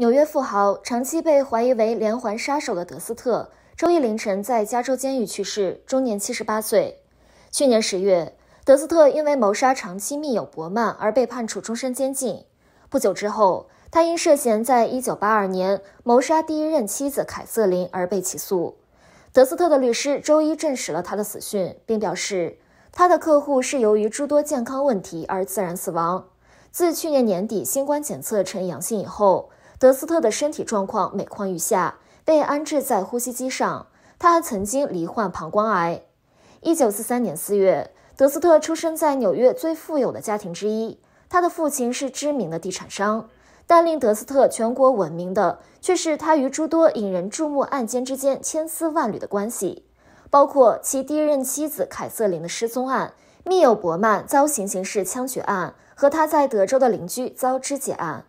纽约富豪、长期被怀疑为连环杀手的德斯特，周一凌晨在加州监狱去世，终年七十八岁。去年十月，德斯特因为谋杀长期密友伯曼而被判处终身监禁。不久之后，他因涉嫌在一九八二年谋杀第一任妻子凯瑟琳而被起诉。德斯特的律师周一证实了他的死讯，并表示他的客户是由于诸多健康问题而自然死亡。自去年年底新冠检测呈阳性以后。德斯特的身体状况每况愈下，被安置在呼吸机上。他还曾经罹患膀胱癌。一九四三年四月，德斯特出生在纽约最富有的家庭之一，他的父亲是知名的地产商。但令德斯特全国闻名的，却是他与诸多引人注目案件之间千丝万缕的关系，包括其第一任妻子凯瑟琳的失踪案、密友伯曼遭行刑式枪决案和他在德州的邻居遭肢解案。